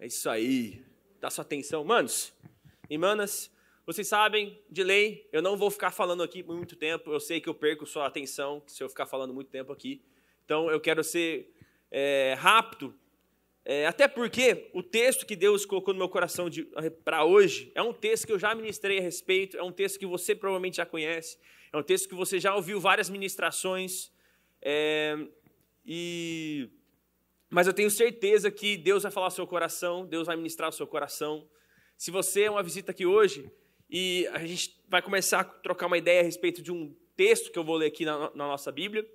É isso aí. Dá sua atenção. Manos e manas, vocês sabem de lei, eu não vou ficar falando aqui por muito tempo. Eu sei que eu perco sua atenção se eu ficar falando muito tempo aqui. Então eu quero ser é, rápido, é, até porque o texto que Deus colocou no meu coração para hoje é um texto que eu já ministrei a respeito, é um texto que você provavelmente já conhece, é um texto que você já ouviu várias ministrações. É, e mas eu tenho certeza que Deus vai falar ao seu coração, Deus vai ministrar ao seu coração. Se você é uma visita aqui hoje e a gente vai começar a trocar uma ideia a respeito de um texto que eu vou ler aqui na, na nossa Bíblia,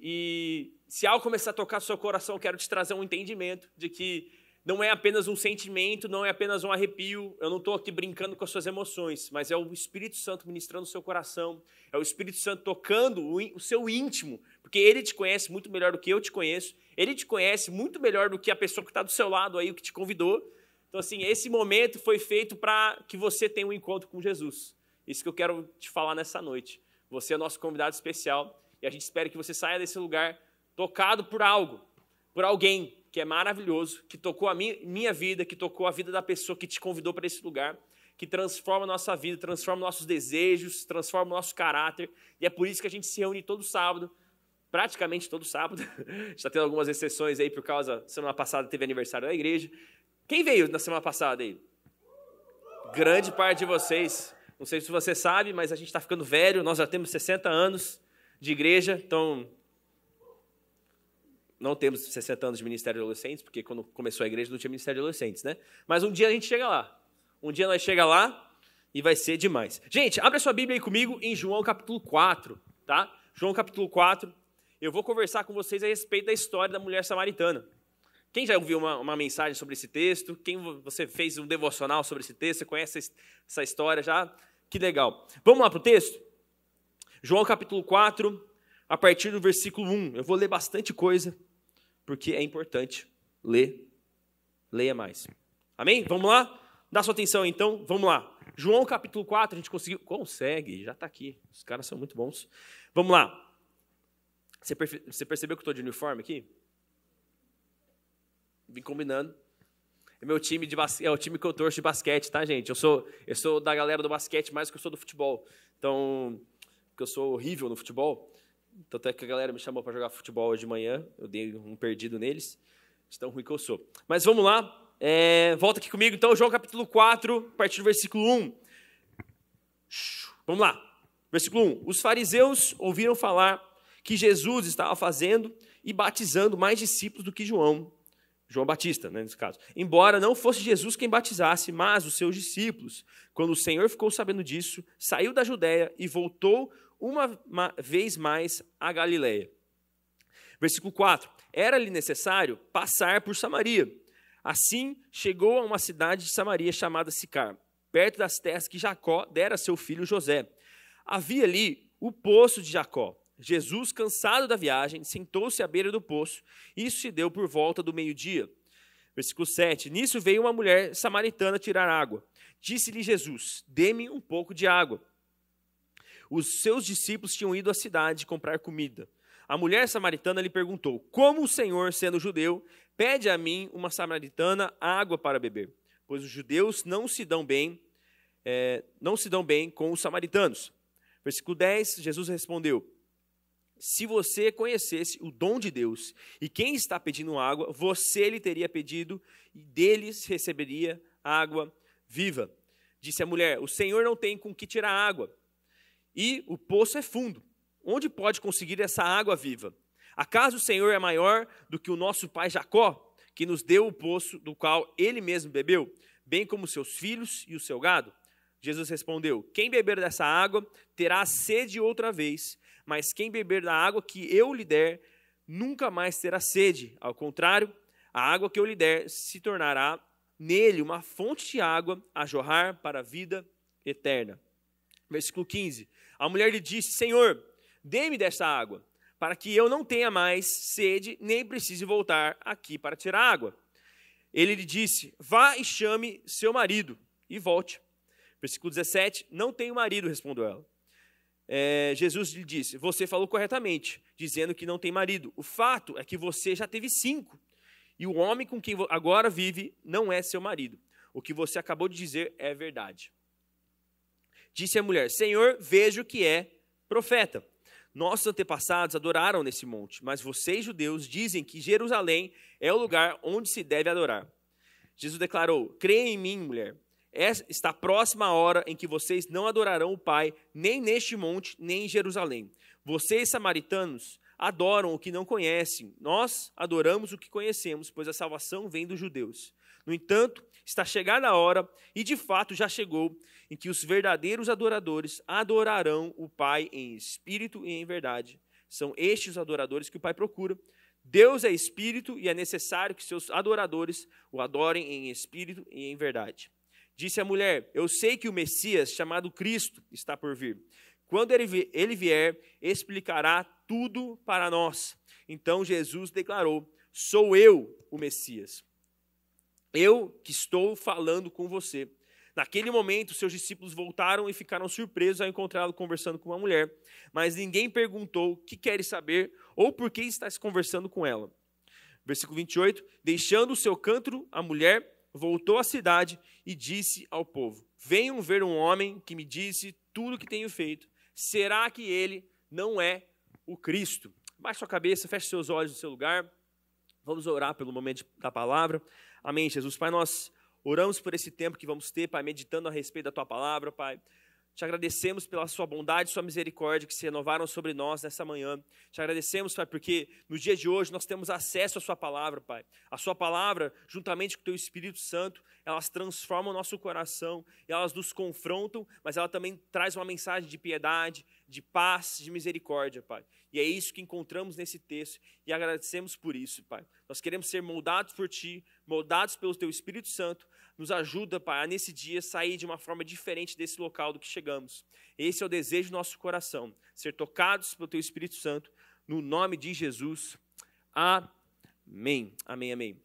e se algo começar a tocar o seu coração, eu quero te trazer um entendimento de que não é apenas um sentimento, não é apenas um arrepio. Eu não estou aqui brincando com as suas emoções, mas é o Espírito Santo ministrando o seu coração, é o Espírito Santo tocando o seu íntimo porque ele te conhece muito melhor do que eu te conheço, ele te conhece muito melhor do que a pessoa que está do seu lado aí, o que te convidou. Então, assim, esse momento foi feito para que você tenha um encontro com Jesus. Isso que eu quero te falar nessa noite. Você é nosso convidado especial e a gente espera que você saia desse lugar tocado por algo, por alguém que é maravilhoso, que tocou a minha, vida, que tocou a vida da pessoa que te convidou para esse lugar, que transforma a nossa vida, transforma nossos desejos, transforma o nosso caráter. E é por isso que a gente se reúne todo sábado praticamente todo sábado. está tendo algumas exceções aí por causa. Semana passada teve aniversário da igreja. Quem veio na semana passada aí? Grande parte de vocês. Não sei se você sabe, mas a gente está ficando velho. Nós já temos 60 anos de igreja, então. Não temos 60 anos de Ministério de Adolescentes, porque quando começou a igreja não tinha Ministério de Adolescentes, né? Mas um dia a gente chega lá. Um dia nós chega lá e vai ser demais. Gente, abre a sua Bíblia aí comigo em João capítulo 4, tá? João capítulo 4, eu vou conversar com vocês a respeito da história da mulher samaritana. Quem já ouviu uma, uma mensagem sobre esse texto? Quem você fez um devocional sobre esse texto? Você conhece essa história já? Que legal. Vamos lá para o texto? João capítulo 4, a partir do versículo 1. Eu vou ler bastante coisa, porque é importante ler. Leia mais. Amém? Vamos lá? Dá sua atenção então, vamos lá. João capítulo 4, a gente conseguiu. Consegue, já está aqui. Os caras são muito bons. Vamos lá. Você, você percebeu que eu estou de uniforme aqui? Vim combinando. É meu time de bas... é o time que eu torço de basquete, tá, gente? Eu sou eu sou da galera do basquete mais que eu sou do futebol. Então, porque eu sou horrível no futebol. Tanto é que a galera me chamou para jogar futebol hoje de manhã. Eu dei um perdido neles. De tão ruim que eu sou. Mas vamos lá. É, volta aqui comigo. Então, João capítulo 4, a partir do versículo 1. Vamos lá. Versículo 1. Os fariseus ouviram falar que Jesus estava fazendo e batizando mais discípulos do que João, João Batista, né, nesse caso. Embora não fosse Jesus quem batizasse, mas os seus discípulos. Quando o Senhor ficou sabendo disso, saiu da Judéia e voltou uma vez mais à Galiléia. Versículo 4. Era-lhe necessário passar por Samaria. Assim, chegou a uma cidade de Samaria chamada Sicar, perto das terras que Jacó dera a seu filho José. Havia ali o poço de Jacó. Jesus, cansado da viagem, sentou-se à beira do poço. Isso se deu por volta do meio-dia. Versículo 7. Nisso veio uma mulher samaritana tirar água. Disse-lhe Jesus: Dê-me um pouco de água. Os seus discípulos tinham ido à cidade comprar comida. A mulher samaritana lhe perguntou: Como o Senhor, sendo judeu, pede a mim, uma samaritana, água para beber? Pois os judeus não se dão bem, é, não se dão bem com os samaritanos. Versículo 10, Jesus respondeu: se você conhecesse o dom de Deus e quem está pedindo água, você lhe teria pedido e deles receberia água viva. Disse a mulher: O Senhor não tem com que tirar água e o poço é fundo. Onde pode conseguir essa água viva? Acaso o Senhor é maior do que o nosso pai Jacó, que nos deu o poço do qual ele mesmo bebeu, bem como seus filhos e o seu gado? Jesus respondeu: Quem beber dessa água terá sede outra vez mas quem beber da água que eu lhe der, nunca mais terá sede. Ao contrário, a água que eu lhe der se tornará nele uma fonte de água a jorrar para a vida eterna. Versículo 15. A mulher lhe disse: Senhor, dê-me desta água, para que eu não tenha mais sede, nem precise voltar aqui para tirar água. Ele lhe disse: Vá e chame seu marido e volte. Versículo 17: Não tenho marido, respondeu ela é, Jesus lhe disse: Você falou corretamente, dizendo que não tem marido. O fato é que você já teve cinco, e o homem com quem agora vive não é seu marido. O que você acabou de dizer é verdade. Disse a mulher: Senhor, vejo que é profeta. Nossos antepassados adoraram nesse monte, mas vocês, judeus, dizem que Jerusalém é o lugar onde se deve adorar. Jesus declarou: Creia em mim, mulher está próxima a hora em que vocês não adorarão o Pai, nem neste monte, nem em Jerusalém. Vocês, samaritanos, adoram o que não conhecem. Nós adoramos o que conhecemos, pois a salvação vem dos judeus. No entanto, está chegada a hora, e de fato já chegou, em que os verdadeiros adoradores adorarão o Pai em espírito e em verdade. São estes os adoradores que o Pai procura. Deus é espírito e é necessário que seus adoradores o adorem em espírito e em verdade. Disse a mulher: Eu sei que o Messias, chamado Cristo, está por vir. Quando ele vier, explicará tudo para nós. Então Jesus declarou: Sou eu o Messias. Eu que estou falando com você. Naquele momento, seus discípulos voltaram e ficaram surpresos ao encontrá-lo conversando com uma mulher, mas ninguém perguntou o que quer saber ou por que se conversando com ela. Versículo 28: Deixando o seu canto, a mulher voltou à cidade e disse ao povo: Venham ver um homem que me disse tudo o que tenho feito. Será que ele não é o Cristo? Baixe sua cabeça, feche seus olhos no seu lugar. Vamos orar pelo momento da palavra. Amém, Jesus. Pai, nós oramos por esse tempo que vamos ter, Pai, meditando a respeito da tua palavra, Pai. Te agradecemos pela sua bondade e sua misericórdia que se renovaram sobre nós nessa manhã. Te agradecemos, Pai, porque no dia de hoje nós temos acesso à sua palavra, Pai. A sua palavra, juntamente com o teu Espírito Santo, elas transformam o nosso coração, elas nos confrontam, mas ela também traz uma mensagem de piedade, de paz, de misericórdia, Pai. E é isso que encontramos nesse texto e agradecemos por isso, Pai. Nós queremos ser moldados por Ti, moldados pelo Teu Espírito Santo, nos ajuda a nesse dia sair de uma forma diferente desse local do que chegamos. Esse é o desejo do nosso coração, ser tocados pelo teu Espírito Santo, no nome de Jesus. Amém. Amém, amém.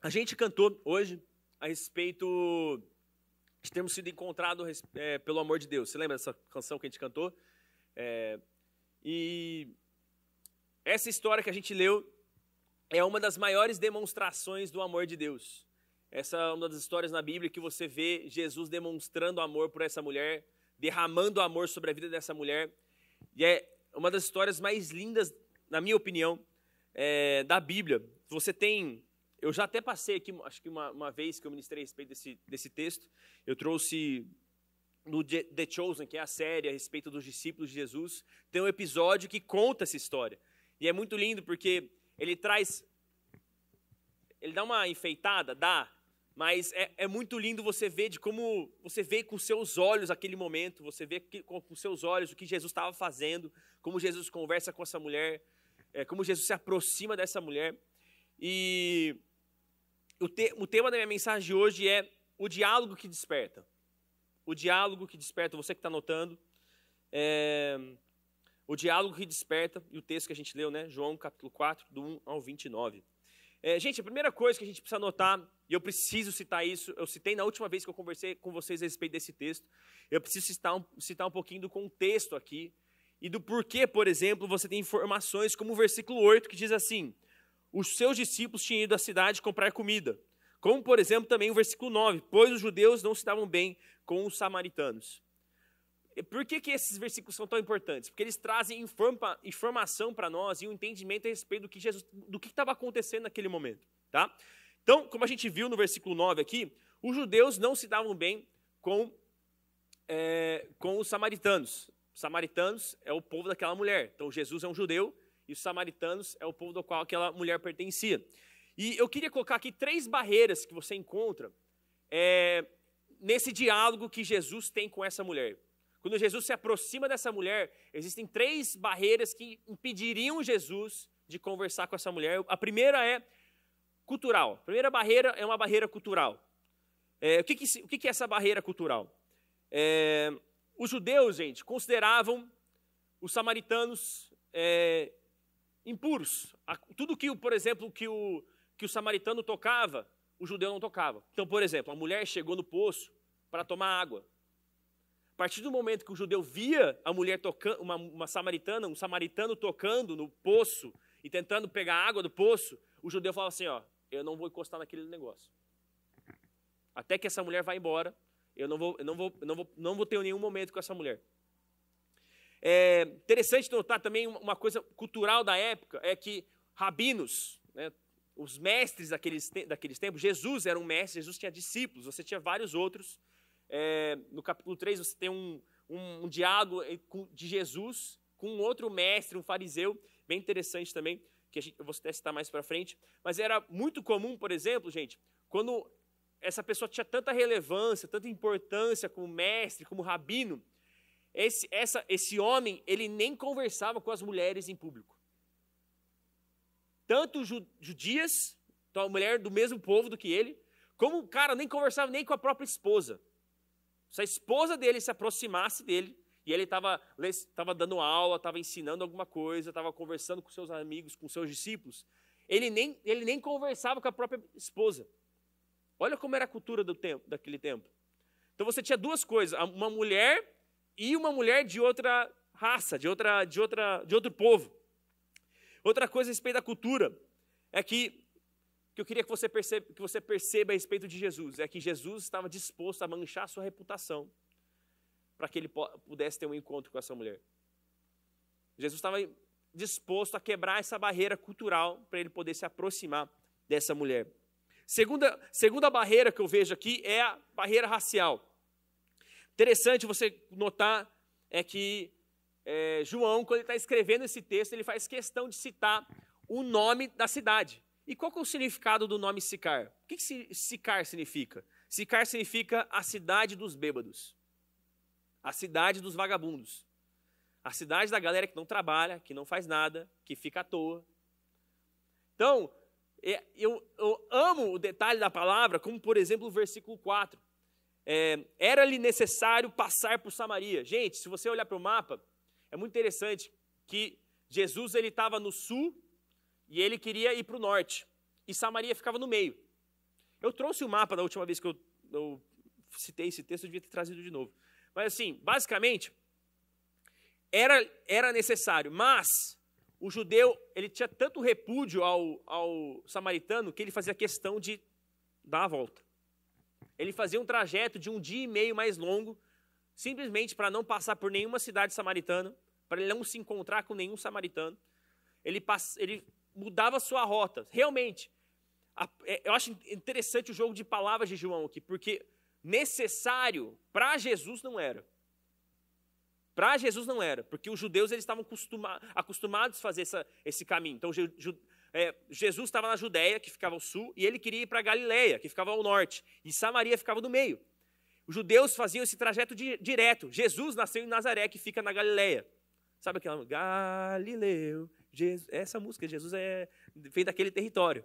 A gente cantou hoje a respeito de termos sido encontrados é, pelo amor de Deus. Você lembra dessa canção que a gente cantou? É, e essa história que a gente leu é uma das maiores demonstrações do amor de Deus. Essa é uma das histórias na Bíblia que você vê Jesus demonstrando amor por essa mulher, derramando amor sobre a vida dessa mulher. E é uma das histórias mais lindas, na minha opinião, é, da Bíblia. Você tem. Eu já até passei aqui, acho que uma, uma vez que eu ministrei a respeito desse, desse texto, eu trouxe no The Chosen, que é a série a respeito dos discípulos de Jesus, tem um episódio que conta essa história. E é muito lindo porque ele traz. Ele dá uma enfeitada? Dá. Mas é, é, muito lindo você ver de como você vê com seus olhos aquele momento, você vê com, com seus olhos o que Jesus estava fazendo, como Jesus conversa com essa mulher, é, como Jesus se aproxima dessa mulher. E o, te, o tema da minha mensagem de hoje é o diálogo que desperta. O diálogo que desperta, você que está notando. É, o diálogo que desperta e o texto que a gente leu, né? João capítulo 4, do 1 ao 29. É, gente, a primeira coisa que a gente precisa notar, e eu preciso citar isso, eu citei na última vez que eu conversei com vocês a respeito desse texto, eu preciso citar um, citar um pouquinho do contexto aqui e do porquê, por exemplo, você tem informações como o versículo 8 que diz assim: Os seus discípulos tinham ido à cidade comprar comida. Como, por exemplo, também o versículo 9: Pois os judeus não se davam bem com os samaritanos. Por que, que esses versículos são tão importantes? Porque eles trazem informa, informação para nós e um entendimento a respeito do que Jesus, do que estava acontecendo naquele momento, tá? Então, como a gente viu no versículo 9 aqui, os judeus não se davam bem com, é, com os samaritanos. Os samaritanos é o povo daquela mulher. Então, Jesus é um judeu e os samaritanos é o povo do qual aquela mulher pertencia. E eu queria colocar aqui três barreiras que você encontra é, nesse diálogo que Jesus tem com essa mulher. Quando Jesus se aproxima dessa mulher, existem três barreiras que impediriam Jesus de conversar com essa mulher. A primeira é cultural. A primeira barreira é uma barreira cultural. É, o, que, que, o que, que, é essa barreira cultural? É, os judeus, gente, consideravam os samaritanos é, impuros. Tudo que, por exemplo, que o, que o samaritano tocava, o judeu não tocava. Então, por exemplo, a mulher chegou no poço para tomar água. A partir do momento que o judeu via a mulher tocando, uma, uma samaritana, um samaritano tocando no poço e tentando pegar água do poço, o judeu falava assim: ó, eu não vou encostar naquele negócio. Até que essa mulher vá embora, eu não vou, eu não vou, não vou, não vou ter nenhum momento com essa mulher. É interessante notar também uma coisa cultural da época, é que rabinos, né, os mestres daqueles, daqueles tempos, Jesus era um mestre, Jesus tinha discípulos, você tinha vários outros é, no capítulo 3, você tem um, um, um diálogo eh, de Jesus com um outro mestre, um fariseu, bem interessante também, que gente, eu vou até citar mais para frente. Mas era muito comum, por exemplo, gente, quando essa pessoa tinha tanta relevância, tanta importância como mestre, como rabino, esse, essa, esse homem, ele nem conversava com as mulheres em público. Tanto judias, então a mulher do mesmo povo do que ele, como o cara nem conversava nem com a própria esposa se a esposa dele se aproximasse dele, e ele estava dando aula, estava ensinando alguma coisa, estava conversando com seus amigos, com seus discípulos, ele nem, ele nem conversava com a própria esposa. Olha como era a cultura do tempo, daquele tempo. Então você tinha duas coisas, uma mulher e uma mulher de outra raça, de, outra, de, outra, de outro povo. Outra coisa a respeito da cultura é que que eu queria que você, perceba, que você perceba a respeito de Jesus é que Jesus estava disposto a manchar a sua reputação para que ele pudesse ter um encontro com essa mulher. Jesus estava disposto a quebrar essa barreira cultural para ele poder se aproximar dessa mulher. Segunda, segunda barreira que eu vejo aqui é a barreira racial. Interessante você notar é que é, João, quando ele está escrevendo esse texto, ele faz questão de citar o nome da cidade. E qual que é o significado do nome Sicar? O que, que Sicar significa? Sicar significa a cidade dos bêbados, a cidade dos vagabundos, a cidade da galera que não trabalha, que não faz nada, que fica à toa. Então, é, eu, eu amo o detalhe da palavra, como por exemplo o versículo 4. É, Era-lhe necessário passar por Samaria. Gente, se você olhar para o mapa, é muito interessante que Jesus ele estava no sul e ele queria ir para o norte. E Samaria ficava no meio. Eu trouxe o mapa da última vez que eu, eu citei esse texto, eu devia ter trazido de novo. Mas assim, basicamente, era, era necessário, mas o judeu ele tinha tanto repúdio ao, ao samaritano que ele fazia questão de dar a volta. Ele fazia um trajeto de um dia e meio mais longo, simplesmente para não passar por nenhuma cidade samaritana, para ele não se encontrar com nenhum samaritano. Ele, pass... ele mudava sua rota. Realmente, a, é, eu acho interessante o jogo de palavras de João aqui, porque necessário para Jesus não era. Para Jesus não era, porque os judeus eles estavam acostumados a fazer essa, esse caminho. Então, ju, ju, é, Jesus estava na Judéia, que ficava ao sul, e ele queria ir para Galiléia, que ficava ao norte, e Samaria ficava no meio. Os judeus faziam esse trajeto di, direto. Jesus nasceu em Nazaré, que fica na Galiléia. Sabe aquela Galileu, Jesus, essa música, Jesus é, vem daquele território.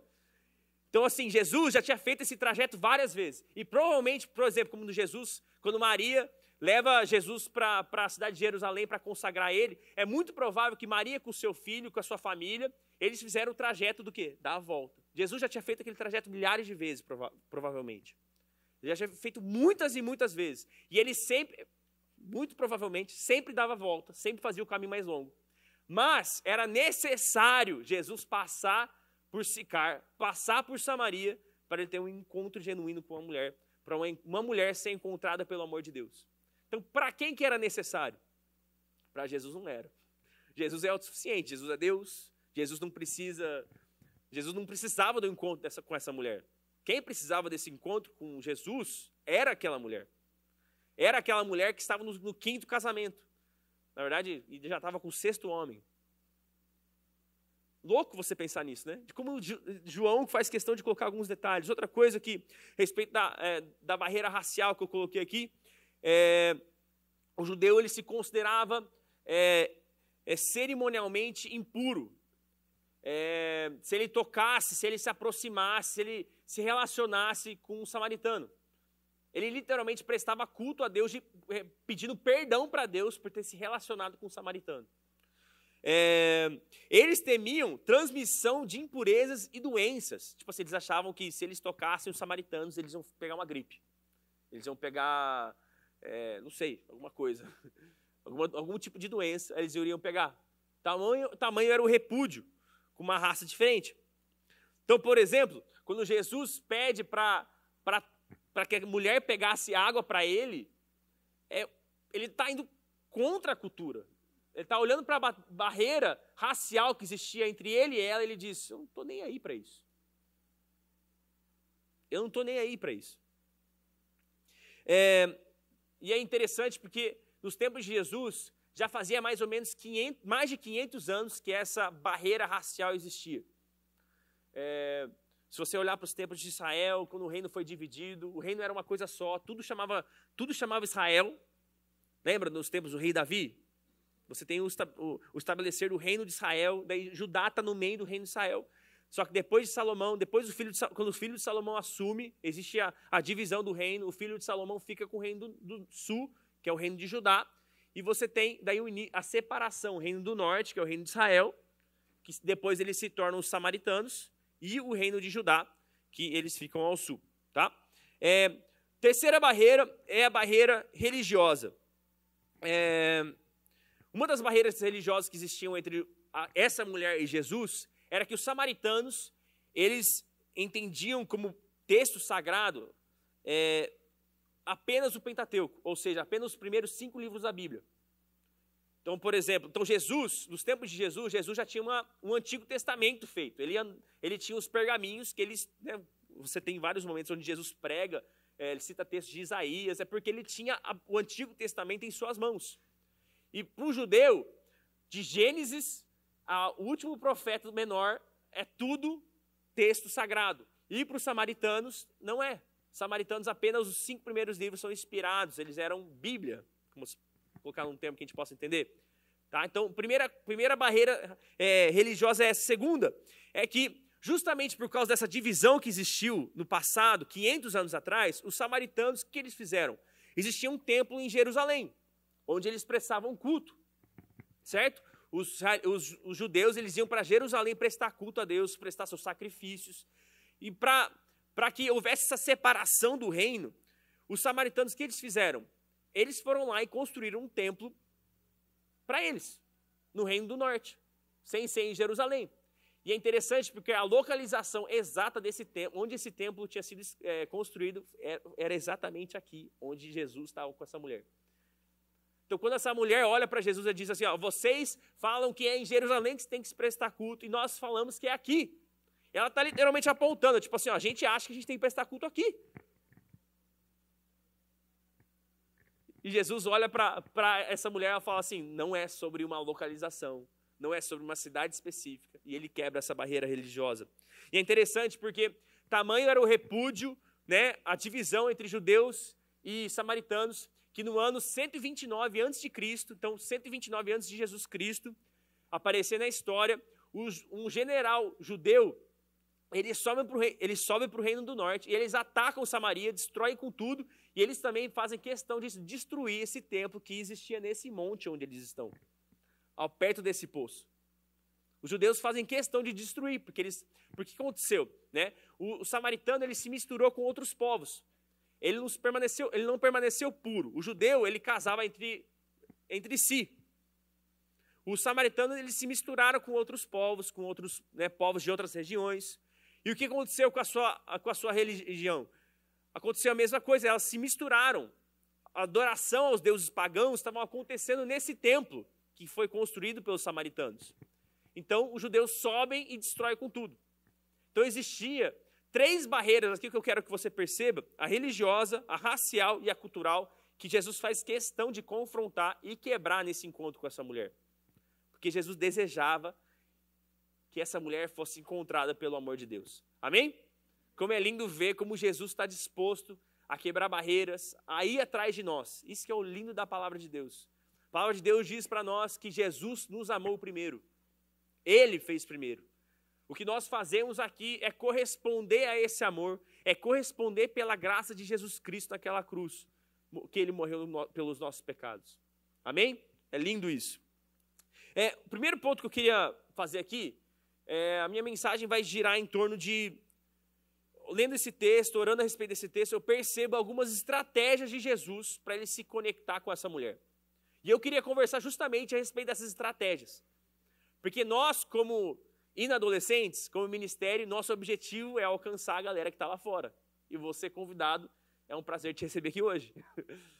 Então, assim, Jesus já tinha feito esse trajeto várias vezes. E provavelmente, por exemplo, como no Jesus, quando Maria leva Jesus para a cidade de Jerusalém para consagrar ele, é muito provável que Maria com seu filho, com a sua família, eles fizeram o trajeto do quê? Da volta. Jesus já tinha feito aquele trajeto milhares de vezes, prova provavelmente. Ele já tinha feito muitas e muitas vezes. E ele sempre, muito provavelmente, sempre dava a volta, sempre fazia o caminho mais longo. Mas era necessário Jesus passar por Sicar, passar por Samaria, para ele ter um encontro genuíno com uma mulher, para uma mulher ser encontrada pelo amor de Deus. Então, para quem que era necessário? Para Jesus não era. Jesus é autossuficiente, Jesus é Deus, Jesus não precisa, Jesus não precisava do encontro dessa, com essa mulher. Quem precisava desse encontro com Jesus era aquela mulher. Era aquela mulher que estava no, no quinto casamento. Na verdade, ele já estava com o sexto homem. Louco você pensar nisso, né? De como João faz questão de colocar alguns detalhes. Outra coisa que, a respeito da, é, da barreira racial que eu coloquei aqui, é, o judeu ele se considerava é, é cerimonialmente impuro. É, se ele tocasse, se ele se aproximasse, se ele se relacionasse com um samaritano. Ele literalmente prestava culto a Deus, de, eh, pedindo perdão para Deus por ter se relacionado com o samaritano. É, eles temiam transmissão de impurezas e doenças. Tipo assim, eles achavam que se eles tocassem os samaritanos, eles iam pegar uma gripe. Eles iam pegar, é, não sei, alguma coisa. Alguma, algum tipo de doença eles iriam pegar. Tamanho, tamanho era o repúdio com uma raça diferente. Então, por exemplo, quando Jesus pede para para que a mulher pegasse água para ele, é, ele está indo contra a cultura. Ele está olhando para a barreira racial que existia entre ele e ela, e ele diz: Eu não estou nem aí para isso. Eu não estou nem aí para isso. É, e é interessante porque nos tempos de Jesus, já fazia mais ou menos 500, mais de 500 anos que essa barreira racial existia. É, se você olhar para os tempos de Israel, quando o reino foi dividido, o reino era uma coisa só, tudo chamava, tudo chamava Israel. Lembra nos tempos do rei Davi? Você tem o, o, o estabelecer do reino de Israel, daí Judá está no meio do reino de Israel. Só que depois de Salomão, depois do filho de, quando o filho de Salomão assume, existe a, a, divisão do reino, o filho de Salomão fica com o reino do, do sul, que é o reino de Judá, e você tem daí a separação, o reino do norte, que é o reino de Israel, que depois eles se tornam os samaritanos, e o reino de Judá, que eles ficam ao sul. Tá? É, terceira barreira é a barreira religiosa. É, uma das barreiras religiosas que existiam entre a, essa mulher e Jesus era que os samaritanos eles entendiam como texto sagrado é, apenas o Pentateuco, ou seja, apenas os primeiros cinco livros da Bíblia. Então, por exemplo, então Jesus, nos tempos de Jesus, Jesus já tinha uma, um Antigo Testamento feito. Ele, ele tinha os pergaminhos que eles. Né, você tem vários momentos onde Jesus prega, é, ele cita textos de Isaías, é porque ele tinha a, o Antigo Testamento em suas mãos. E para o judeu, de Gênesis o último profeta menor, é tudo texto sagrado. E para os samaritanos, não é. Samaritanos, apenas os cinco primeiros livros são inspirados, eles eram Bíblia, como se colocar num termo que a gente possa entender. Tá? Então, primeira, primeira barreira é, religiosa é essa. Segunda, é que justamente por causa dessa divisão que existiu no passado, 500 anos atrás, os samaritanos, o que eles fizeram? Existia um templo em Jerusalém, onde eles prestavam culto, certo? Os, os, os judeus eles iam para Jerusalém prestar culto a Deus, prestar seus sacrifícios. E para que houvesse essa separação do reino, os samaritanos, o que eles fizeram? eles foram lá e construíram um templo para eles, no Reino do Norte, sem ser em Jerusalém. E é interessante porque a localização exata desse templo, onde esse templo tinha sido é, construído, é, era exatamente aqui onde Jesus estava com essa mulher. Então, quando essa mulher olha para Jesus e diz assim: ó, vocês falam que é em Jerusalém que você tem que se prestar culto, e nós falamos que é aqui. Ela está literalmente apontando, tipo assim, ó, a gente acha que a gente tem que prestar culto aqui. E Jesus olha para essa mulher e fala assim: não é sobre uma localização, não é sobre uma cidade específica. E ele quebra essa barreira religiosa. E é interessante porque tamanho era o repúdio, né, a divisão entre judeus e samaritanos, que no ano 129 a.C., então 129 antes de Jesus Cristo, aparecer na história, um general judeu, ele sobe para o reino do norte, e eles atacam Samaria, destroem com tudo, e eles também fazem questão de destruir esse templo que existia nesse monte onde eles estão, ao perto desse poço. Os judeus fazem questão de destruir, porque eles, porque aconteceu, né? O, o samaritano ele se misturou com outros povos. Ele não permaneceu, ele não permaneceu puro. O judeu ele casava entre entre si. Os samaritanos eles se misturaram com outros povos, com outros né, povos de outras regiões. E o que aconteceu com a sua, com a sua religião? aconteceu a mesma coisa, elas se misturaram. A adoração aos deuses pagãos estava acontecendo nesse templo que foi construído pelos samaritanos. Então, os judeus sobem e destroem com tudo. Então, existia três barreiras aqui que eu quero que você perceba: a religiosa, a racial e a cultural, que Jesus faz questão de confrontar e quebrar nesse encontro com essa mulher. Porque Jesus desejava que essa mulher fosse encontrada pelo amor de Deus. Amém? Como é lindo ver como Jesus está disposto a quebrar barreiras, a ir atrás de nós. Isso que é o lindo da palavra de Deus. A palavra de Deus diz para nós que Jesus nos amou primeiro. Ele fez primeiro. O que nós fazemos aqui é corresponder a esse amor, é corresponder pela graça de Jesus Cristo naquela cruz, que ele morreu pelos nossos pecados. Amém? É lindo isso. É, o primeiro ponto que eu queria fazer aqui, é, a minha mensagem vai girar em torno de lendo esse texto, orando a respeito desse texto, eu percebo algumas estratégias de Jesus para ele se conectar com essa mulher. E eu queria conversar justamente a respeito dessas estratégias. Porque nós, como inadolescentes, como ministério, nosso objetivo é alcançar a galera que está lá fora. E você, convidado, é um prazer te receber aqui hoje.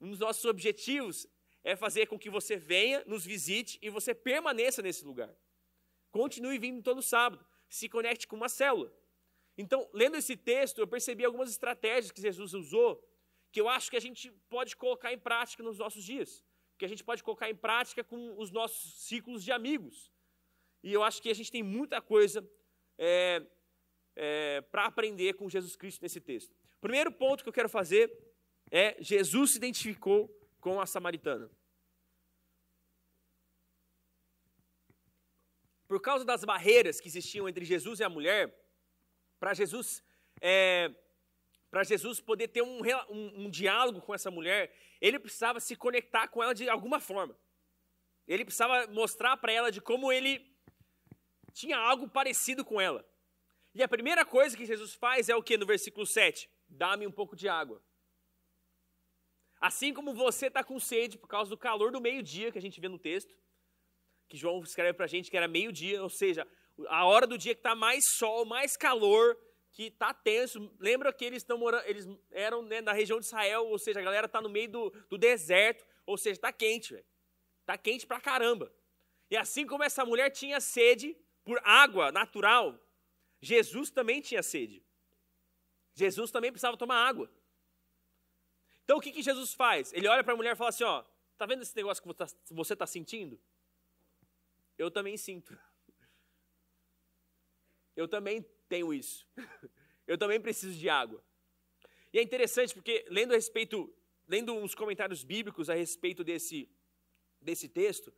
Um dos nossos objetivos é fazer com que você venha, nos visite e você permaneça nesse lugar. Continue vindo todo sábado. Se conecte com uma célula. Então, lendo esse texto, eu percebi algumas estratégias que Jesus usou que eu acho que a gente pode colocar em prática nos nossos dias, que a gente pode colocar em prática com os nossos ciclos de amigos. E eu acho que a gente tem muita coisa é, é, para aprender com Jesus Cristo nesse texto. primeiro ponto que eu quero fazer é Jesus se identificou com a samaritana. Por causa das barreiras que existiam entre Jesus e a mulher, para Jesus, é, para Jesus poder ter um, um, um diálogo com essa mulher, ele precisava se conectar com ela de alguma forma. Ele precisava mostrar para ela de como ele tinha algo parecido com ela. E a primeira coisa que Jesus faz é o que no versículo 7? Dá-me um pouco de água. Assim como você está com sede por causa do calor do meio-dia que a gente vê no texto, que João escreve para a gente que era meio-dia, ou seja, a hora do dia que está mais sol, mais calor, que está tenso. Lembra que eles estão morando, eles eram né, na região de Israel, ou seja, a galera está no meio do, do deserto, ou seja, está quente, Está quente pra caramba. E assim como essa mulher tinha sede por água natural, Jesus também tinha sede. Jesus também precisava tomar água. Então o que, que Jesus faz? Ele olha para a mulher e fala assim: ó, tá vendo esse negócio que você está tá sentindo? Eu também sinto. Eu também tenho isso. Eu também preciso de água. E é interessante porque lendo a respeito, lendo uns comentários bíblicos a respeito desse desse texto,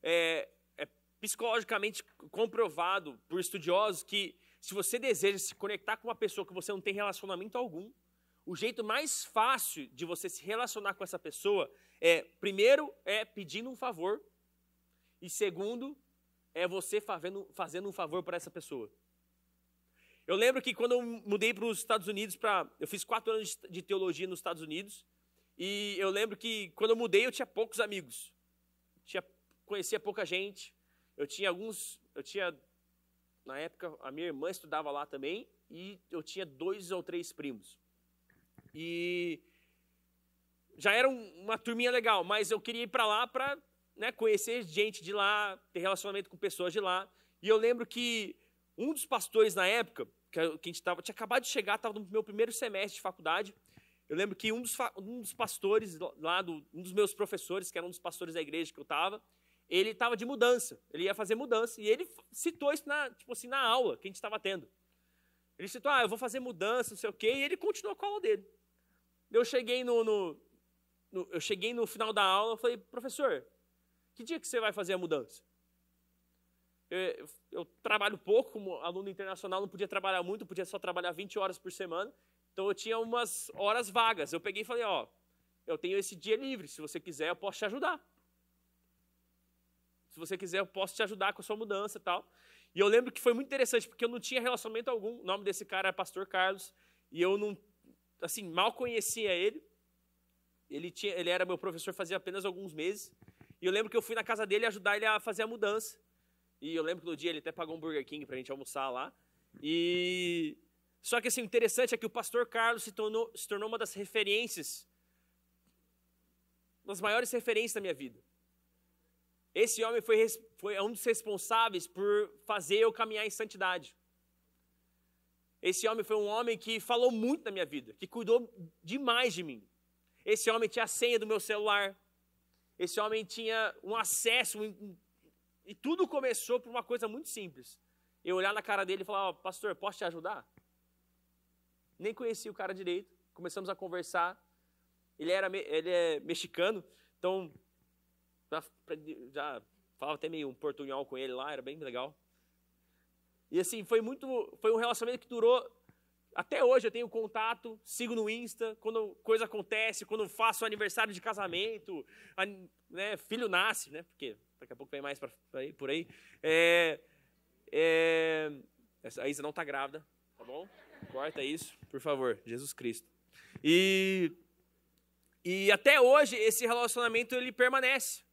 é, é psicologicamente comprovado por estudiosos que se você deseja se conectar com uma pessoa que você não tem relacionamento algum, o jeito mais fácil de você se relacionar com essa pessoa é, primeiro, é pedindo um favor, e segundo, é você fazendo, fazendo um favor para essa pessoa. Eu lembro que quando eu mudei para os Estados Unidos, para eu fiz quatro anos de teologia nos Estados Unidos, e eu lembro que quando eu mudei eu tinha poucos amigos, tinha, conhecia pouca gente, eu tinha alguns, eu tinha, na época, a minha irmã estudava lá também, e eu tinha dois ou três primos. E já era uma turminha legal, mas eu queria ir para lá para né, conhecer gente de lá, ter relacionamento com pessoas de lá. E eu lembro que um dos pastores na época, que a gente tava, tinha acabado de chegar, estava no meu primeiro semestre de faculdade. Eu lembro que um dos, um dos pastores lá, do, um dos meus professores, que era um dos pastores da igreja que eu estava, ele estava de mudança, ele ia fazer mudança. E ele citou isso na, tipo assim, na aula que a gente estava tendo. Ele citou, ah, eu vou fazer mudança, não sei o quê, e ele continuou com a aula dele. Eu cheguei no, no, no eu cheguei no final da aula, e falei, professor, que dia que você vai fazer a mudança? Eu, eu, trabalho pouco como aluno internacional, não podia trabalhar muito, podia só trabalhar 20 horas por semana. Então eu tinha umas horas vagas. Eu peguei e falei, ó, eu tenho esse dia livre, se você quiser eu posso te ajudar. Se você quiser eu posso te ajudar com a sua mudança e tal. E eu lembro que foi muito interessante, porque eu não tinha relacionamento algum. O nome desse cara era Pastor Carlos, e eu não, assim, mal conhecia ele. Ele, tinha, ele era meu professor fazia apenas alguns meses. E eu lembro que eu fui na casa dele ajudar ele a fazer a mudança. E eu lembro que no dia ele até pagou um Burger King pra gente almoçar lá. E. Só que assim, o interessante é que o pastor Carlos se tornou, se tornou uma das referências, uma das maiores referências da minha vida. Esse homem foi, foi um dos responsáveis por fazer eu caminhar em santidade. Esse homem foi um homem que falou muito na minha vida, que cuidou demais de mim. Esse homem tinha a senha do meu celular. Esse homem tinha um acesso, um e tudo começou por uma coisa muito simples. Eu olhar na cara dele e falar, oh, pastor, posso te ajudar? Nem conheci o cara direito, começamos a conversar. Ele, era, ele é mexicano, então já, já falava até meio um portunhol com ele lá, era bem legal. E assim, foi muito, foi um relacionamento que durou até hoje eu tenho contato, sigo no Insta, quando coisa acontece, quando faço aniversário de casamento, né, filho nasce, né? Porque daqui a pouco vem mais pra, pra aí, por aí. É, é, a Isa não está grávida, tá bom? Corta isso, por favor, Jesus Cristo. E, e até hoje esse relacionamento ele permanece.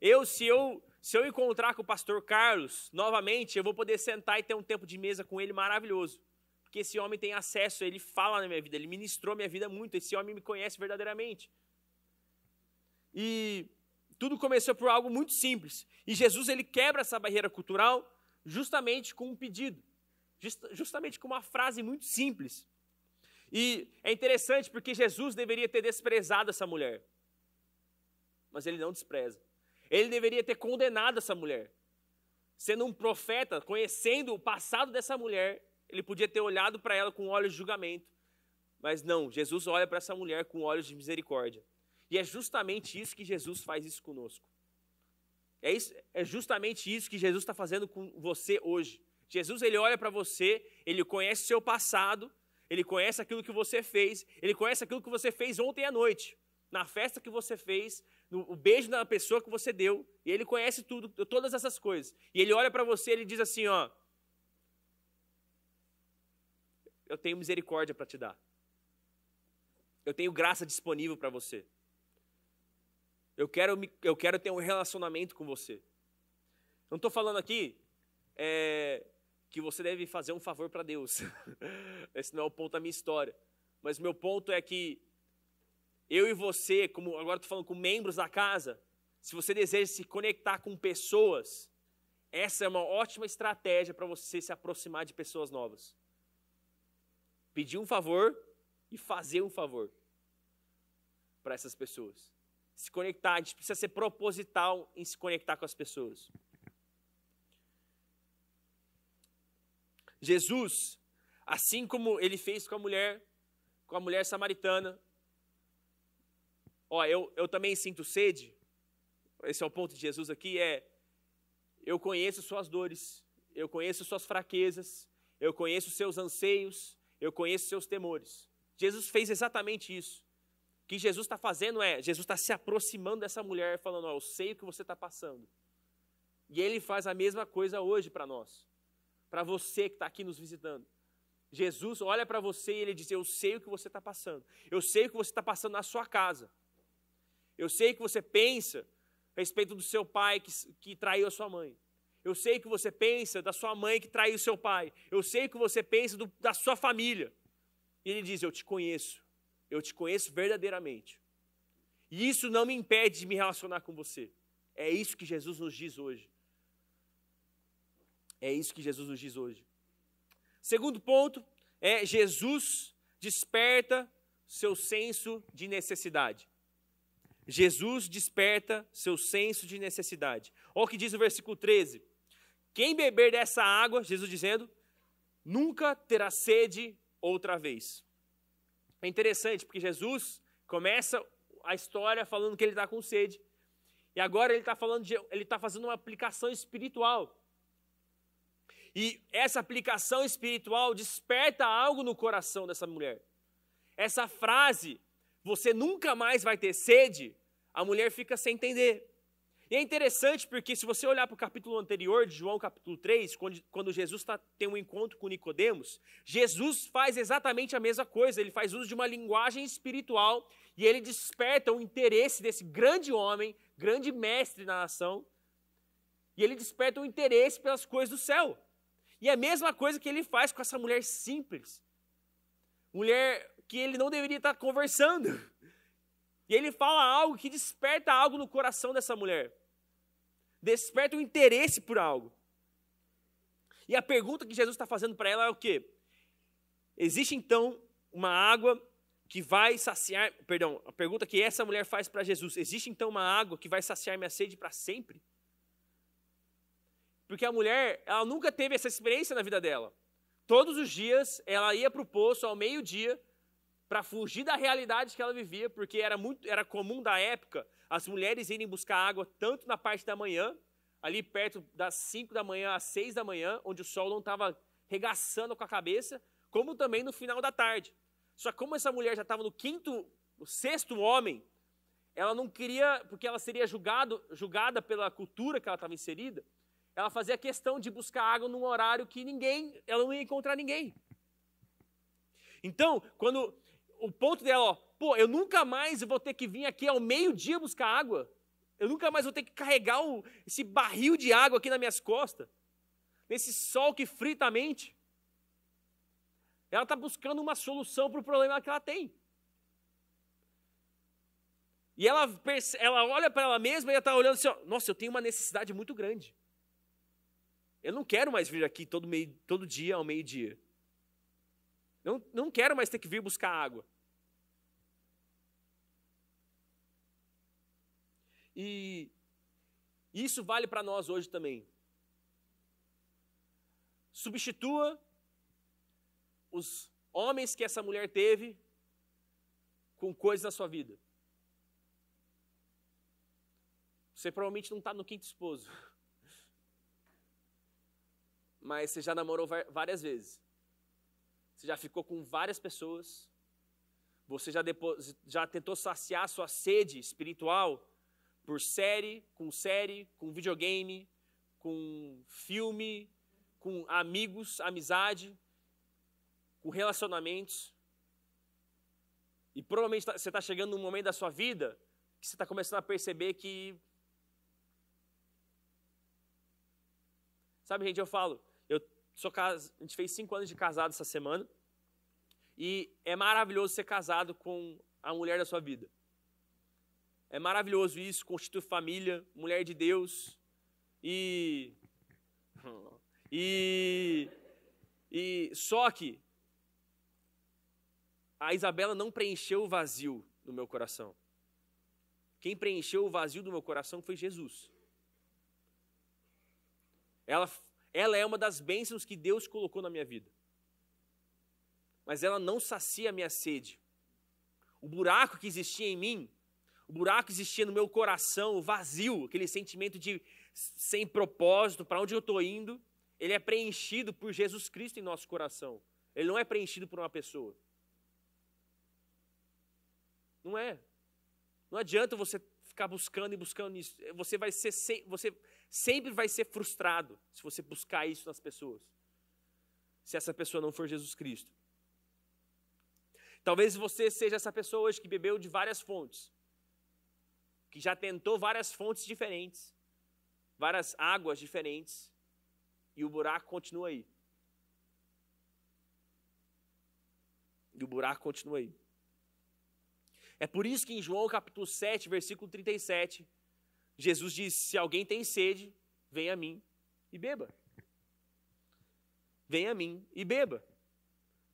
Eu, se eu se eu encontrar com o pastor Carlos novamente, eu vou poder sentar e ter um tempo de mesa com ele maravilhoso. Porque esse homem tem acesso, ele fala na minha vida, ele ministrou minha vida muito, esse homem me conhece verdadeiramente. E tudo começou por algo muito simples. E Jesus ele quebra essa barreira cultural justamente com um pedido, just, justamente com uma frase muito simples. E é interessante porque Jesus deveria ter desprezado essa mulher. Mas ele não despreza. Ele deveria ter condenado essa mulher. Sendo um profeta, conhecendo o passado dessa mulher, ele podia ter olhado para ela com olhos de julgamento. Mas não, Jesus olha para essa mulher com olhos de misericórdia. E é justamente isso que Jesus faz isso conosco. É, isso, é justamente isso que Jesus está fazendo com você hoje. Jesus ele olha para você, ele conhece o seu passado, ele conhece aquilo que você fez, ele conhece aquilo que você fez ontem à noite, na festa que você fez, no, o beijo da pessoa que você deu, e ele conhece tudo, todas essas coisas. E ele olha para você e ele diz assim, ó, eu tenho misericórdia para te dar. Eu tenho graça disponível para você. Eu quero, me, eu quero ter um relacionamento com você. Eu não estou falando aqui é, que você deve fazer um favor para Deus. Esse não é o ponto da minha história. Mas meu ponto é que eu e você, como agora estou falando com membros da casa, se você deseja se conectar com pessoas, essa é uma ótima estratégia para você se aproximar de pessoas novas. Pedir um favor e fazer um favor para essas pessoas se conectar, a gente precisa ser proposital em se conectar com as pessoas. Jesus, assim como ele fez com a mulher, com a mulher samaritana, ó, eu, eu também sinto sede, esse é o ponto de Jesus aqui, é, eu conheço suas dores, eu conheço suas fraquezas, eu conheço seus anseios, eu conheço seus temores. Jesus fez exatamente isso. O que Jesus está fazendo é, Jesus está se aproximando dessa mulher, falando: oh, Eu sei o que você está passando. E ele faz a mesma coisa hoje para nós, para você que está aqui nos visitando. Jesus olha para você e ele diz: Eu sei o que você está passando. Eu sei o que você está passando na sua casa. Eu sei o que você pensa a respeito do seu pai que, que traiu a sua mãe. Eu sei o que você pensa da sua mãe que traiu seu pai. Eu sei o que você pensa do, da sua família. E ele diz: Eu te conheço. Eu te conheço verdadeiramente. E isso não me impede de me relacionar com você. É isso que Jesus nos diz hoje. É isso que Jesus nos diz hoje. Segundo ponto é Jesus desperta seu senso de necessidade. Jesus desperta seu senso de necessidade. Olha o que diz o versículo 13. Quem beber dessa água, Jesus dizendo, nunca terá sede outra vez. É interessante, porque Jesus começa a história falando que ele está com sede. E agora ele está falando de, ele está fazendo uma aplicação espiritual. E essa aplicação espiritual desperta algo no coração dessa mulher. Essa frase, você nunca mais vai ter sede, a mulher fica sem entender. E é interessante porque se você olhar para o capítulo anterior de João capítulo 3, quando, quando Jesus tá, tem um encontro com Nicodemos, Jesus faz exatamente a mesma coisa, ele faz uso de uma linguagem espiritual e ele desperta o interesse desse grande homem, grande mestre na nação, e ele desperta o interesse pelas coisas do céu. E é a mesma coisa que ele faz com essa mulher simples, mulher que ele não deveria estar conversando. E ele fala algo que desperta algo no coração dessa mulher desperta um interesse por algo. E a pergunta que Jesus está fazendo para ela é o quê? Existe então uma água que vai saciar. Perdão, a pergunta que essa mulher faz para Jesus: existe então uma água que vai saciar minha sede para sempre? Porque a mulher, ela nunca teve essa experiência na vida dela. Todos os dias, ela ia para o poço ao meio-dia para fugir da realidade que ela vivia, porque era muito era comum da época as mulheres irem buscar água tanto na parte da manhã, ali perto das 5 da manhã às 6 da manhã, onde o sol não estava regaçando com a cabeça, como também no final da tarde. Só que como essa mulher já estava no quinto, no sexto homem, ela não queria, porque ela seria julgado, julgada pela cultura que ela estava inserida, ela fazia questão de buscar água num horário que ninguém, ela não ia encontrar ninguém. Então, quando o ponto dela, ó, pô, eu nunca mais vou ter que vir aqui ao meio-dia buscar água. Eu nunca mais vou ter que carregar o, esse barril de água aqui nas minhas costas. Nesse sol que frita a mente. Ela está buscando uma solução para o problema que ela tem. E ela, ela olha para ela mesma e ela está olhando assim: ó, nossa, eu tenho uma necessidade muito grande. Eu não quero mais vir aqui todo, meio, todo dia ao meio-dia. Eu não quero mais ter que vir buscar água. E isso vale para nós hoje também. Substitua os homens que essa mulher teve com coisas na sua vida. Você provavelmente não está no quinto esposo. Mas você já namorou várias vezes. Você já ficou com várias pessoas. Você já, depois, já tentou saciar sua sede espiritual por série, com série, com videogame, com filme, com amigos, amizade, com relacionamentos. E provavelmente tá, você está chegando num momento da sua vida que você está começando a perceber que. Sabe, gente, eu falo, Sou cas... A gente fez cinco anos de casado essa semana. E é maravilhoso ser casado com a mulher da sua vida. É maravilhoso isso, constitui família, mulher de Deus. E. E. E só que a Isabela não preencheu o vazio do meu coração. Quem preencheu o vazio do meu coração foi Jesus. Ela ela é uma das bênçãos que Deus colocou na minha vida. Mas ela não sacia a minha sede. O buraco que existia em mim, o buraco que existia no meu coração, o vazio, aquele sentimento de sem propósito, para onde eu estou indo, ele é preenchido por Jesus Cristo em nosso coração. Ele não é preenchido por uma pessoa. Não é. Não adianta você ficar buscando e buscando isso. Você vai ser se... você sempre vai ser frustrado se você buscar isso nas pessoas. Se essa pessoa não for Jesus Cristo. Talvez você seja essa pessoa hoje que bebeu de várias fontes, que já tentou várias fontes diferentes, várias águas diferentes, e o buraco continua aí. E o buraco continua aí. É por isso que em João capítulo 7, versículo 37, Jesus diz: Se alguém tem sede, vem a mim e beba. Vem a mim e beba.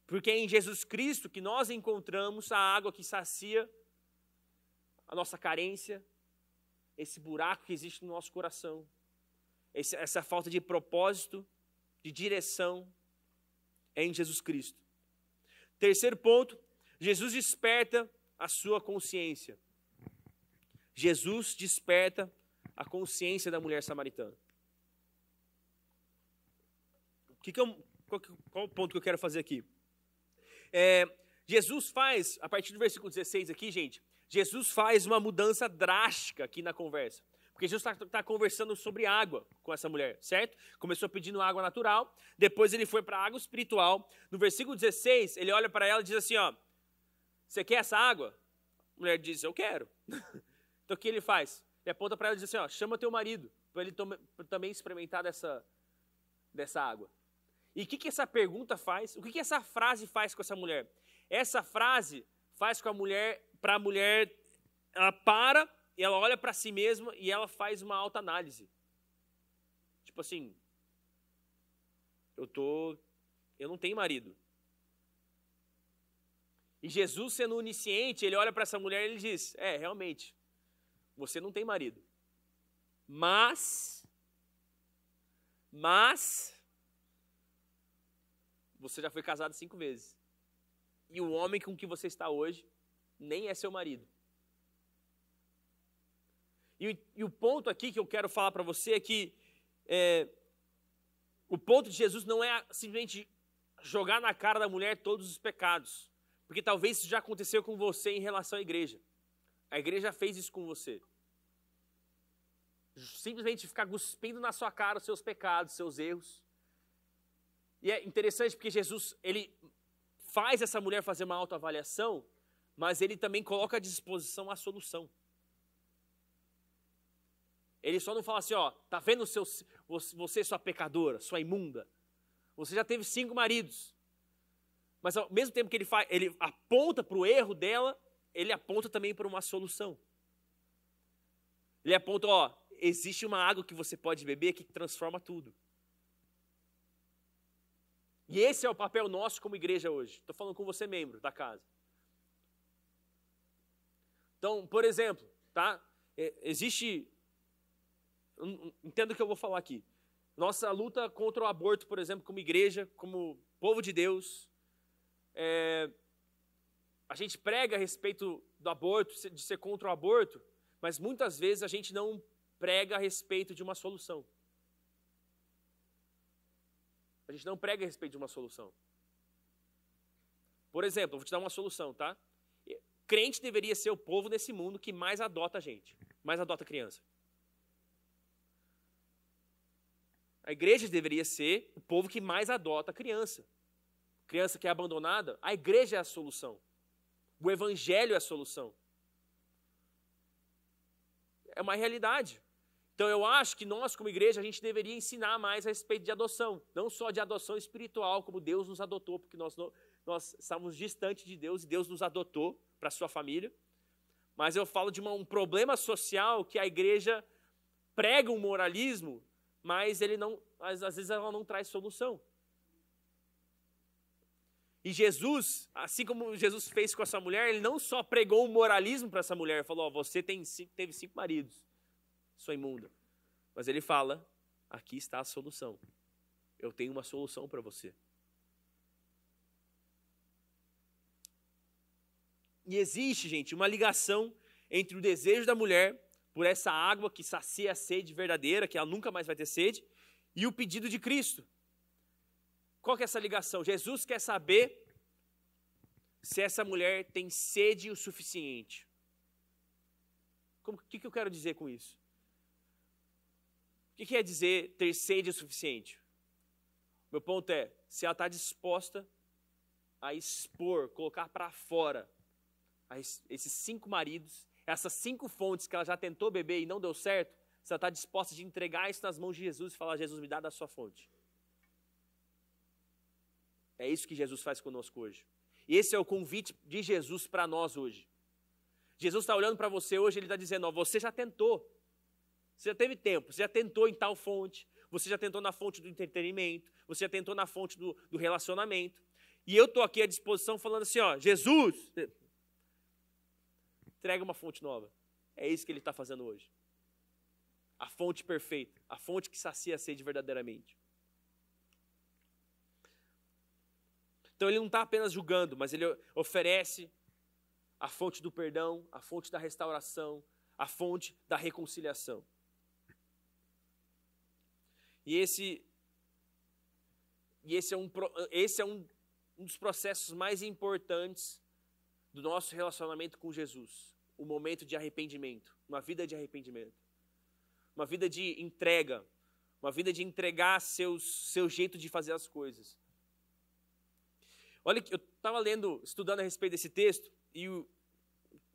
Porque é em Jesus Cristo que nós encontramos a água que sacia a nossa carência, esse buraco que existe no nosso coração, essa falta de propósito, de direção, é em Jesus Cristo. Terceiro ponto, Jesus desperta a sua consciência. Jesus desperta a consciência da mulher samaritana. Que que eu, qual, qual o ponto que eu quero fazer aqui? É, Jesus faz, a partir do versículo 16 aqui, gente, Jesus faz uma mudança drástica aqui na conversa. Porque Jesus está tá conversando sobre água com essa mulher, certo? Começou pedindo água natural, depois ele foi para água espiritual. No versículo 16, ele olha para ela e diz assim: ó, você quer essa água? A mulher diz: Eu quero. então o que ele faz? Ele aponta para ela e diz assim: ó, Chama teu marido, para ele pra também experimentar dessa, dessa água. E o que, que essa pergunta faz? O que, que essa frase faz com essa mulher? Essa frase faz com a mulher, para a mulher, ela para, ela olha para si mesma e ela faz uma alta análise. Tipo assim, eu tô, eu não tenho marido. E Jesus, sendo onisciente, ele olha para essa mulher e ele diz: É, realmente, você não tem marido. Mas, mas, você já foi casado cinco vezes. E o homem com que você está hoje nem é seu marido. E, e o ponto aqui que eu quero falar para você é que é, o ponto de Jesus não é simplesmente jogar na cara da mulher todos os pecados. Porque talvez isso já aconteceu com você em relação à igreja. A igreja fez isso com você. Simplesmente ficar cuspindo na sua cara os seus pecados, os seus erros. E é interessante porque Jesus, ele faz essa mulher fazer uma autoavaliação, mas ele também coloca à disposição a solução. Ele só não fala assim, ó, tá vendo seu, você, é sua pecadora, sua imunda? Você já teve cinco maridos. Mas ao mesmo tempo que ele, faz, ele aponta para o erro dela, ele aponta também para uma solução. Ele aponta, ó, existe uma água que você pode beber que transforma tudo. E esse é o papel nosso como igreja hoje. Estou falando com você, membro da casa. Então, por exemplo, tá? É, existe. Entendo o que eu vou falar aqui. Nossa luta contra o aborto, por exemplo, como igreja, como povo de Deus, é, a gente prega a respeito do aborto, de ser contra o aborto, mas muitas vezes a gente não prega a respeito de uma solução. A gente não prega a respeito de uma solução. Por exemplo, vou te dar uma solução, tá? Crente deveria ser o povo nesse mundo que mais adota a gente, mais adota criança. A igreja deveria ser o povo que mais adota criança criança que é abandonada, a igreja é a solução. O evangelho é a solução. É uma realidade. Então eu acho que nós, como igreja, a gente deveria ensinar mais a respeito de adoção, não só de adoção espiritual, como Deus nos adotou, porque nós, nós estávamos distantes de Deus e Deus nos adotou para a sua família. Mas eu falo de uma, um problema social que a igreja prega um moralismo, mas ele não, às, às vezes ela não traz solução. E Jesus, assim como Jesus fez com essa mulher, ele não só pregou o moralismo para essa mulher, falou: oh, você tem teve cinco maridos, sou imunda. Mas ele fala: aqui está a solução. Eu tenho uma solução para você. E existe, gente, uma ligação entre o desejo da mulher por essa água que sacia a sede verdadeira, que ela nunca mais vai ter sede, e o pedido de Cristo. Qual que é essa ligação? Jesus quer saber se essa mulher tem sede o suficiente. O que, que eu quero dizer com isso? O que quer é dizer ter sede o suficiente? Meu ponto é, se ela está disposta a expor, colocar para fora esses cinco maridos, essas cinco fontes que ela já tentou beber e não deu certo, se ela está disposta de entregar isso nas mãos de Jesus e falar, Jesus, me dá da sua fonte. É isso que Jesus faz conosco hoje. E esse é o convite de Jesus para nós hoje. Jesus está olhando para você hoje, ele está dizendo: ó, você já tentou, você já teve tempo, você já tentou em tal fonte, você já tentou na fonte do entretenimento, você já tentou na fonte do, do relacionamento. E eu estou aqui à disposição falando assim: ó, Jesus, entrega uma fonte nova. É isso que ele está fazendo hoje. A fonte perfeita, a fonte que sacia a sede verdadeiramente. Então ele não está apenas julgando, mas ele oferece a fonte do perdão, a fonte da restauração, a fonte da reconciliação. E esse, e esse é, um, esse é um, um dos processos mais importantes do nosso relacionamento com Jesus. O momento de arrependimento, uma vida de arrependimento, uma vida de entrega, uma vida de entregar seus, seu jeito de fazer as coisas Olha, eu estava lendo, estudando a respeito desse texto, e o,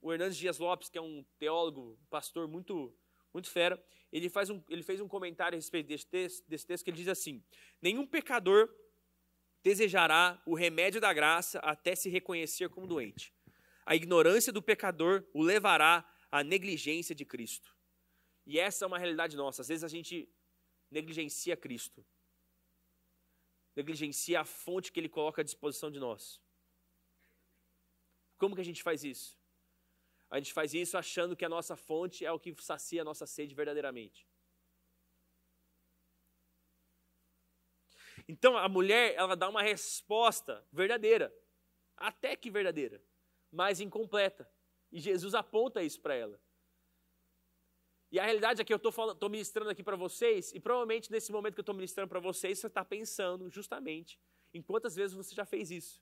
o Hernandes Dias Lopes, que é um teólogo, pastor muito muito fera, ele, faz um, ele fez um comentário a respeito desse texto, desse texto que ele diz assim: Nenhum pecador desejará o remédio da graça até se reconhecer como doente. A ignorância do pecador o levará à negligência de Cristo. E essa é uma realidade nossa. Às vezes a gente negligencia Cristo negligencia a fonte que ele coloca à disposição de nós. Como que a gente faz isso? A gente faz isso achando que a nossa fonte é o que sacia a nossa sede verdadeiramente. Então a mulher, ela dá uma resposta verdadeira, até que verdadeira, mas incompleta. E Jesus aponta isso para ela. E a realidade é que eu estou ministrando aqui para vocês, e provavelmente nesse momento que eu estou ministrando para vocês, você está pensando justamente em quantas vezes você já fez isso.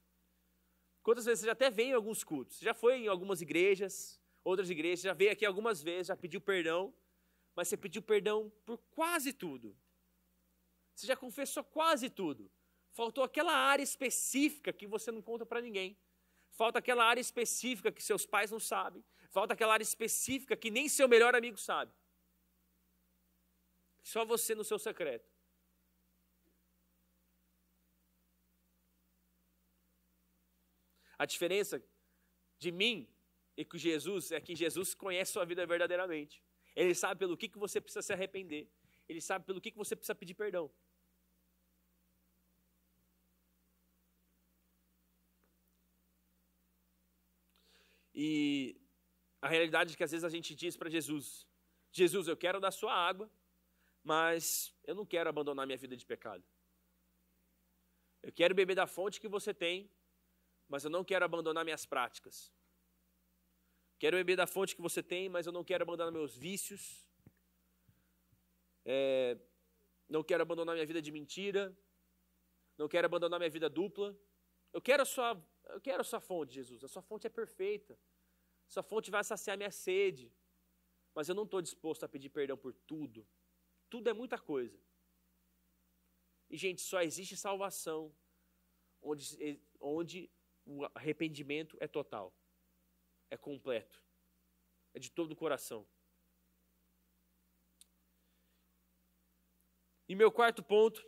Quantas vezes você já até veio em alguns cultos, você já foi em algumas igrejas, outras igrejas, já veio aqui algumas vezes, já pediu perdão, mas você pediu perdão por quase tudo. Você já confessou quase tudo. Faltou aquela área específica que você não conta para ninguém. Falta aquela área específica que seus pais não sabem. Falta aquela área específica que nem seu melhor amigo sabe. Só você no seu secreto. A diferença de mim e com Jesus é que Jesus conhece sua vida verdadeiramente. Ele sabe pelo que, que você precisa se arrepender. Ele sabe pelo que, que você precisa pedir perdão. E a realidade é que às vezes a gente diz para Jesus: Jesus, eu quero da sua água, mas eu não quero abandonar minha vida de pecado. Eu quero beber da fonte que você tem, mas eu não quero abandonar minhas práticas. Quero beber da fonte que você tem, mas eu não quero abandonar meus vícios. É, não quero abandonar minha vida de mentira. Não quero abandonar minha vida dupla. Eu quero a sua, eu quero a sua fonte, Jesus. A sua fonte é perfeita. A sua fonte vai saciar minha sede. Mas eu não estou disposto a pedir perdão por tudo tudo é muita coisa. E, gente, só existe salvação onde, eh, onde o arrependimento é total, é completo, é de todo o coração. E meu quarto ponto,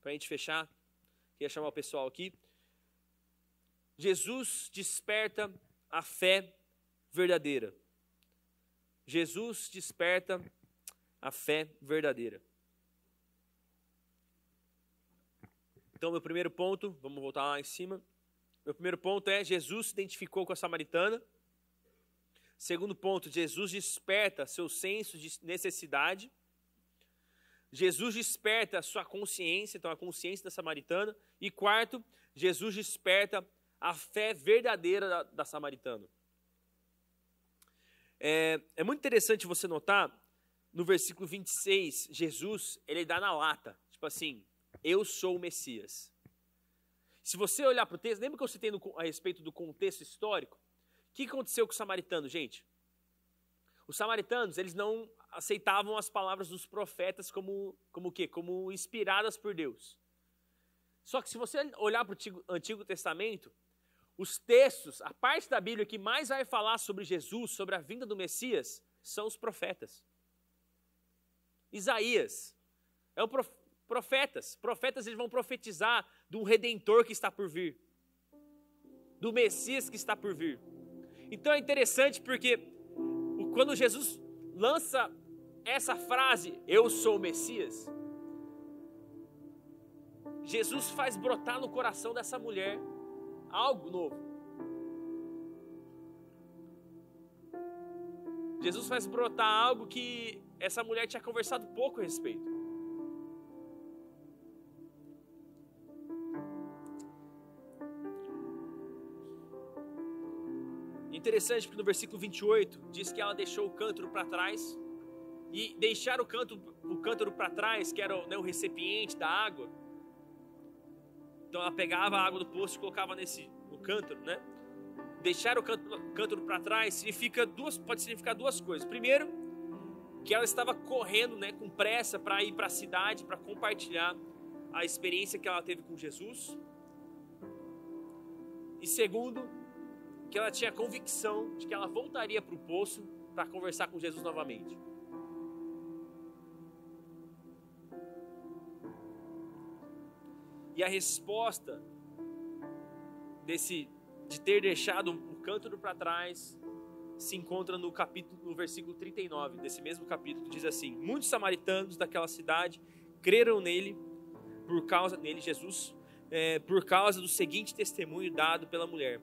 para a gente fechar, queria chamar o pessoal aqui. Jesus desperta a fé verdadeira. Jesus desperta a fé verdadeira. Então, meu primeiro ponto, vamos voltar lá em cima. Meu primeiro ponto é: Jesus se identificou com a samaritana. Segundo ponto, Jesus desperta seu senso de necessidade. Jesus desperta sua consciência, então a consciência da samaritana. E quarto, Jesus desperta a fé verdadeira da, da samaritana. É, é muito interessante você notar, no versículo 26, Jesus, ele dá na lata, tipo assim, eu sou o Messias. Se você olhar para o texto, lembra que eu citei no, a respeito do contexto histórico? O que aconteceu com os samaritanos, gente? Os samaritanos, eles não aceitavam as palavras dos profetas como, como o quê? Como inspiradas por Deus. Só que se você olhar para o Antigo Testamento, os textos, a parte da Bíblia que mais vai falar sobre Jesus, sobre a vinda do Messias, são os profetas. Isaías é o prof... profetas. Profetas eles vão profetizar de um redentor que está por vir, do Messias que está por vir. Então é interessante porque quando Jesus lança essa frase, eu sou o Messias, Jesus faz brotar no coração dessa mulher algo novo. Jesus faz brotar algo que essa mulher tinha conversado pouco a respeito. Interessante porque no versículo 28 diz que ela deixou o cântaro para trás. E deixar o, canto, o cântaro para trás, que era né, o recipiente da água, então ela pegava a água do poço e colocava nesse no cântaro, né? Deixar o cântaro para trás significa duas, pode significar duas coisas. Primeiro, que ela estava correndo, né, com pressa para ir para a cidade para compartilhar a experiência que ela teve com Jesus. E segundo, que ela tinha convicção de que ela voltaria para o poço para conversar com Jesus novamente. E a resposta desse de ter deixado o cântaro para trás se encontra no capítulo no versículo 39 desse mesmo capítulo, diz assim: Muitos samaritanos daquela cidade creram nele por causa nele Jesus, é, por causa do seguinte testemunho dado pela mulher.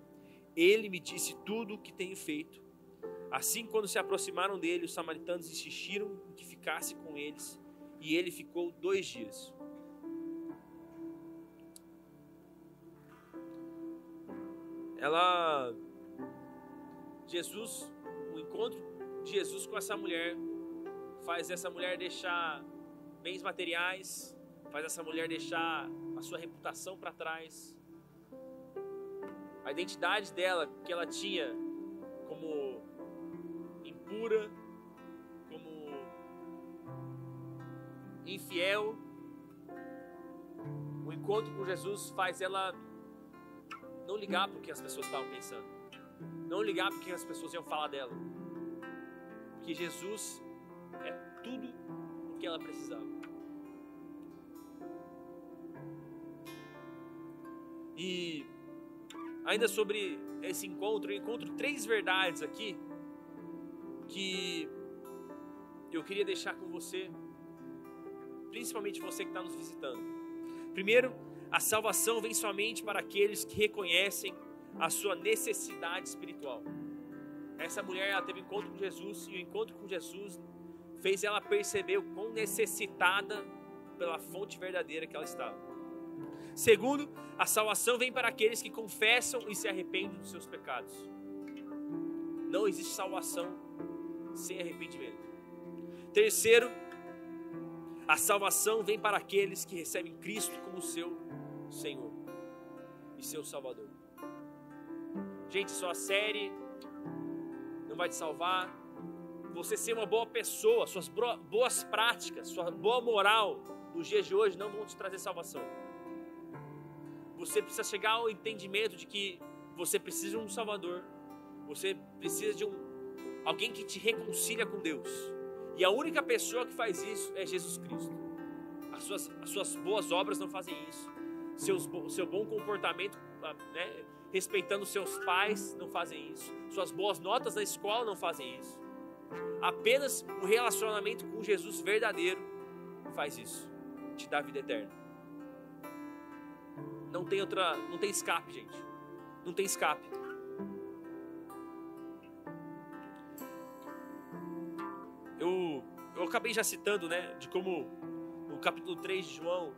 Ele me disse tudo o que tenho feito. Assim, quando se aproximaram dele, os samaritanos insistiram que ficasse com eles, e ele ficou dois dias. ela Jesus, o encontro de Jesus com essa mulher faz essa mulher deixar bens materiais, faz essa mulher deixar a sua reputação para trás. A identidade dela que ela tinha como impura, como infiel, o encontro com Jesus faz ela não ligar para o que as pessoas estavam pensando, não ligar para o que as pessoas iam falar dela, porque Jesus é tudo o que ela precisava. E ainda sobre esse encontro, eu encontro três verdades aqui que eu queria deixar com você, principalmente você que está nos visitando. Primeiro, a salvação vem somente para aqueles que reconhecem a sua necessidade espiritual. Essa mulher ela teve encontro com Jesus e o encontro com Jesus fez ela perceber o quão necessitada pela fonte verdadeira que ela estava. Segundo, a salvação vem para aqueles que confessam e se arrependem dos seus pecados. Não existe salvação sem arrependimento. Terceiro, a salvação vem para aqueles que recebem Cristo como seu Senhor e seu Salvador. Gente, só a série não vai te salvar. Você ser uma boa pessoa, suas boas práticas, sua boa moral nos dias de hoje não vão te trazer salvação. Você precisa chegar ao entendimento de que você precisa de um Salvador, você precisa de um alguém que te reconcilia com Deus. E a única pessoa que faz isso é Jesus Cristo. As suas, as suas boas obras não fazem isso seus, seu bom comportamento, ah, né, respeitando seus pais, não fazem isso. Suas boas notas na escola não fazem isso. Apenas um relacionamento com Jesus verdadeiro faz isso, te dá vida eterna. Não tem outra, não tem escape, gente. Não tem escape. Eu eu acabei já citando, né, de como o capítulo 3 de João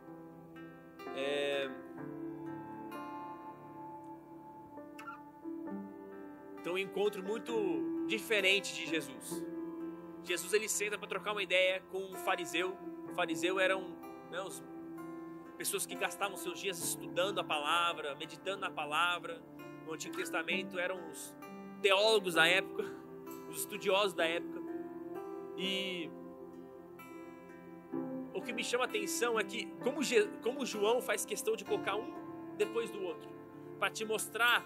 é... Então, um encontro muito diferente de Jesus. Jesus ele senta para trocar uma ideia com um fariseu. O fariseu eram né, os... pessoas que gastavam seus dias estudando a palavra, meditando na palavra. No Antigo Testamento eram os teólogos da época, os estudiosos da época. E o que me chama a atenção é que, como, como João faz questão de colocar um depois do outro, para te mostrar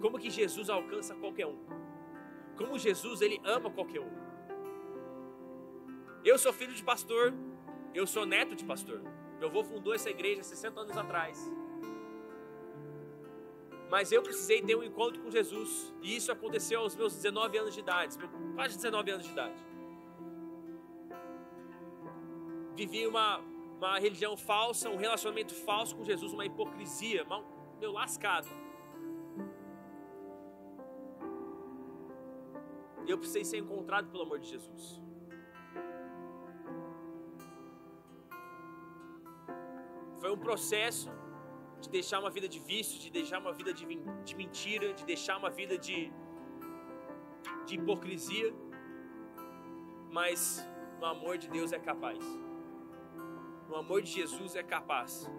como que Jesus alcança qualquer um, como Jesus ele ama qualquer um. Eu sou filho de pastor, eu sou neto de pastor. Meu avô fundou essa igreja 60 anos atrás. Mas eu precisei ter um encontro com Jesus, e isso aconteceu aos meus 19 anos de idade, quase 19 anos de idade. vivia uma, uma religião falsa, um relacionamento falso com Jesus, uma hipocrisia, mal, meu, lascado. E Eu precisei ser encontrado pelo amor de Jesus. Foi um processo de deixar uma vida de vício, de deixar uma vida de, de mentira, de deixar uma vida de, de hipocrisia. Mas o amor de Deus é capaz. O amor de Jesus é capaz.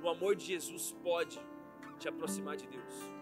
O amor de Jesus pode te aproximar de Deus.